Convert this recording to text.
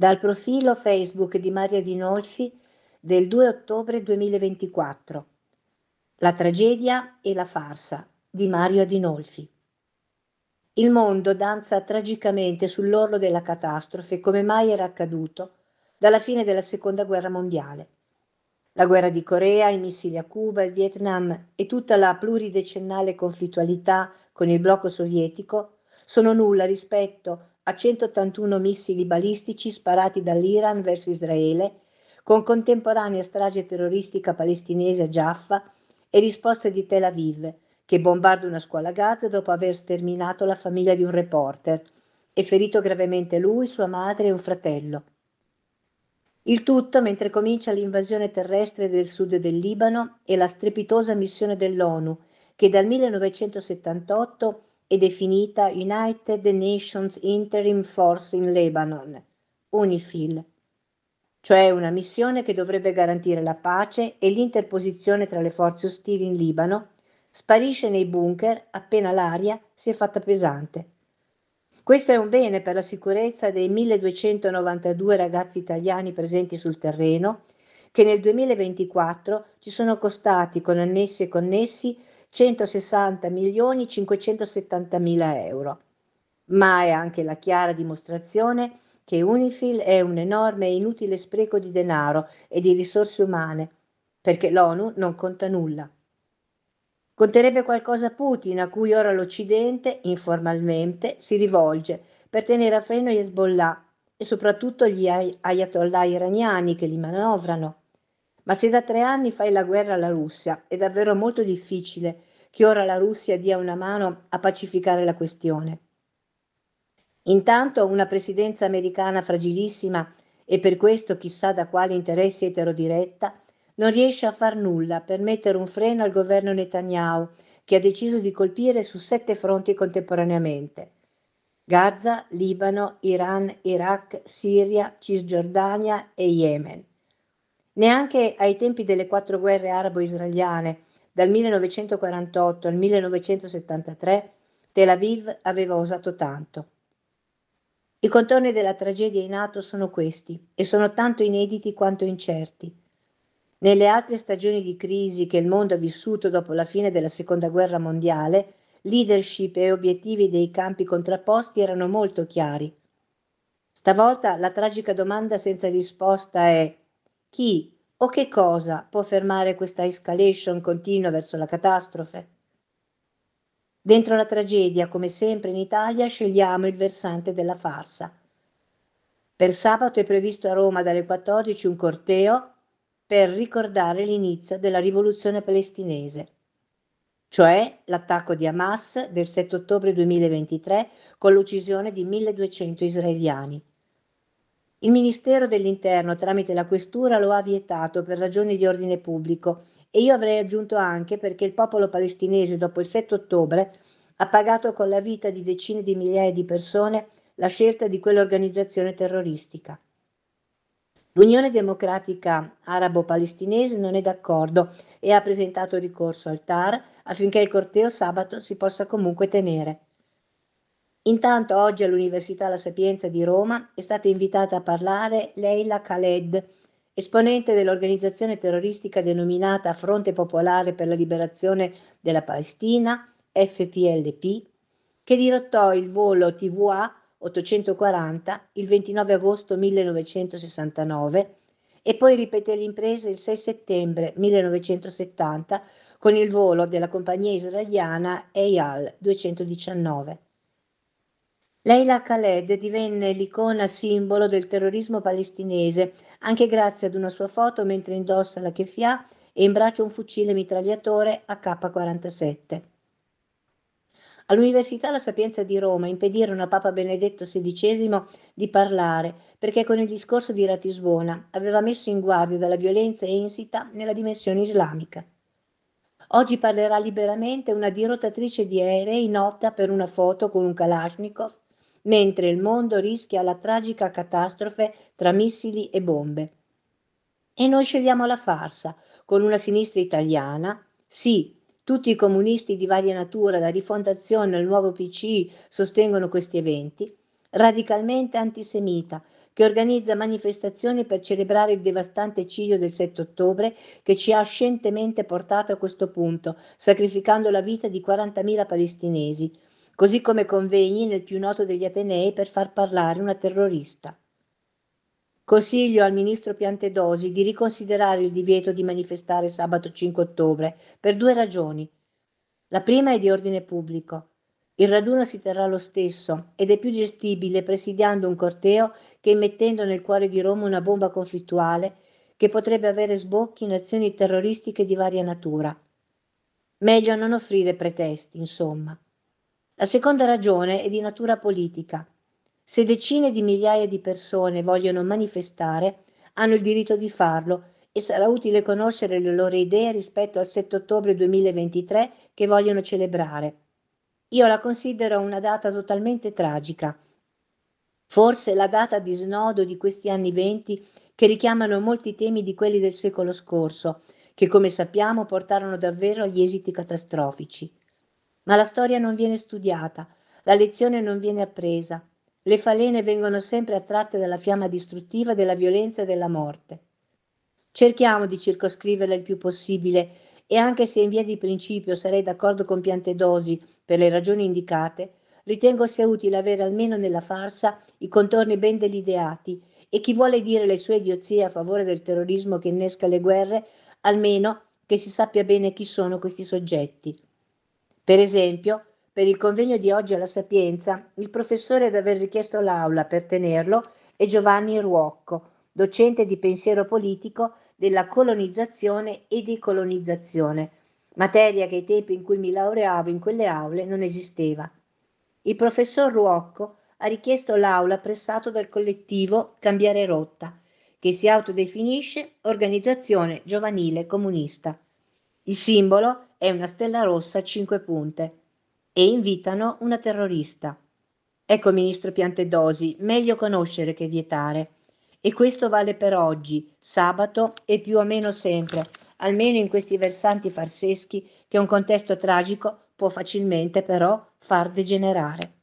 dal profilo Facebook di Mario Dinolfi del 2 ottobre 2024. La tragedia e la farsa di Mario Adinolfi. Il mondo danza tragicamente sull'orlo della catastrofe come mai era accaduto dalla fine della Seconda Guerra Mondiale. La guerra di Corea, i missili a Cuba, il Vietnam e tutta la pluridecennale conflittualità con il blocco sovietico sono nulla rispetto a a 181 missili balistici sparati dall'Iran verso Israele, con contemporanea strage terroristica palestinese a Jaffa e risposte di Tel Aviv, che bombarda una scuola a Gaza dopo aver sterminato la famiglia di un reporter e ferito gravemente lui, sua madre e un fratello. Il tutto mentre comincia l'invasione terrestre del sud del Libano e la strepitosa missione dell'ONU, che dal 1978 è definita United Nations Interim Force in Lebanon, UNIFIL, cioè una missione che dovrebbe garantire la pace e l'interposizione tra le forze ostili in Libano, sparisce nei bunker appena l'aria si è fatta pesante. Questo è un bene per la sicurezza dei 1292 ragazzi italiani presenti sul terreno, che nel 2024 ci sono costati con annessi e connessi 160 milioni 570 mila euro. Ma è anche la chiara dimostrazione che UNIFIL è un enorme e inutile spreco di denaro e di risorse umane, perché l'ONU non conta nulla. Conterebbe qualcosa Putin, a cui ora l'Occidente, informalmente, si rivolge per tenere a freno gli Hezbollah e soprattutto gli ayatollah iraniani che li manovrano. Ma se da tre anni fai la guerra alla Russia, è davvero molto difficile che ora la Russia dia una mano a pacificare la questione. Intanto una presidenza americana fragilissima e per questo chissà da quali interessi eterodiretta, non riesce a far nulla per mettere un freno al governo Netanyahu, che ha deciso di colpire su sette fronti contemporaneamente. Gaza, Libano, Iran, Iraq, Siria, Cisgiordania e Yemen. Neanche ai tempi delle quattro guerre arabo-israeliane, dal 1948 al 1973, Tel Aviv aveva osato tanto. I contorni della tragedia in atto sono questi e sono tanto inediti quanto incerti. Nelle altre stagioni di crisi che il mondo ha vissuto dopo la fine della Seconda Guerra Mondiale, leadership e obiettivi dei campi contrapposti erano molto chiari. Stavolta la tragica domanda senza risposta è chi o che cosa può fermare questa escalation continua verso la catastrofe? Dentro la tragedia, come sempre in Italia, scegliamo il versante della farsa. Per sabato è previsto a Roma dalle 14 un corteo per ricordare l'inizio della rivoluzione palestinese, cioè l'attacco di Hamas del 7 ottobre 2023 con l'uccisione di 1200 israeliani il Ministero dell'Interno tramite la Questura lo ha vietato per ragioni di ordine pubblico e io avrei aggiunto anche perché il popolo palestinese dopo il 7 ottobre ha pagato con la vita di decine di migliaia di persone la scelta di quell'organizzazione terroristica. L'Unione Democratica Arabo-Palestinese non è d'accordo e ha presentato ricorso al TAR affinché il corteo sabato si possa comunque tenere. Intanto oggi all'Università La Sapienza di Roma è stata invitata a parlare Leila Khaled, esponente dell'organizzazione terroristica denominata Fronte Popolare per la Liberazione della Palestina, FPLP, che dirottò il volo TVA 840 il 29 agosto 1969 e poi ripeté l'impresa il 6 settembre 1970 con il volo della compagnia israeliana Eyal 219. Leila Khaled divenne l'icona simbolo del terrorismo palestinese, anche grazie ad una sua foto mentre indossa la kefia e in braccio un fucile mitragliatore AK-47. All'Università La Sapienza di Roma impedirono a Papa Benedetto XVI di parlare perché con il discorso di Ratisbona aveva messo in guardia dalla violenza insita nella dimensione islamica. Oggi parlerà liberamente una dirottatrice di aerei nota per una foto con un Kalashnikov mentre il mondo rischia la tragica catastrofe tra missili e bombe. E noi scegliamo la farsa, con una sinistra italiana, sì, tutti i comunisti di varia natura, da Rifondazione al nuovo PC, sostengono questi eventi, radicalmente antisemita, che organizza manifestazioni per celebrare il devastante eccidio del 7 ottobre che ci ha scientemente portato a questo punto, sacrificando la vita di 40.000 palestinesi, così come convegni nel più noto degli Atenei per far parlare una terrorista. Consiglio al ministro Piantedosi di riconsiderare il divieto di manifestare sabato 5 ottobre per due ragioni. La prima è di ordine pubblico. Il raduno si terrà lo stesso ed è più gestibile presidiando un corteo che immettendo nel cuore di Roma una bomba conflittuale che potrebbe avere sbocchi in azioni terroristiche di varia natura. Meglio non offrire pretesti, insomma. La seconda ragione è di natura politica. Se decine di migliaia di persone vogliono manifestare, hanno il diritto di farlo e sarà utile conoscere le loro idee rispetto al 7 ottobre 2023 che vogliono celebrare. Io la considero una data totalmente tragica. Forse la data di snodo di questi anni venti che richiamano molti temi di quelli del secolo scorso, che come sappiamo portarono davvero agli esiti catastrofici ma la storia non viene studiata, la lezione non viene appresa. Le falene vengono sempre attratte dalla fiamma distruttiva della violenza e della morte. Cerchiamo di circoscriverla il più possibile e anche se in via di principio sarei d'accordo con Piantedosi per le ragioni indicate, ritengo sia utile avere almeno nella farsa i contorni ben delineati e chi vuole dire le sue idiozie a favore del terrorismo che innesca le guerre, almeno che si sappia bene chi sono questi soggetti. Per esempio, per il convegno di oggi alla Sapienza, il professore ad aver richiesto l'aula per tenerlo è Giovanni Ruocco, docente di pensiero politico della colonizzazione e decolonizzazione, materia che ai tempi in cui mi laureavo in quelle aule non esisteva. Il professor Ruocco ha richiesto l'aula pressato dal collettivo Cambiare Rotta, che si autodefinisce Organizzazione Giovanile Comunista. Il simbolo è una stella rossa a cinque punte e invitano una terrorista. Ecco, ministro Piantedosi, meglio conoscere che vietare. E questo vale per oggi, sabato e più o meno sempre, almeno in questi versanti farseschi che un contesto tragico può facilmente però far degenerare.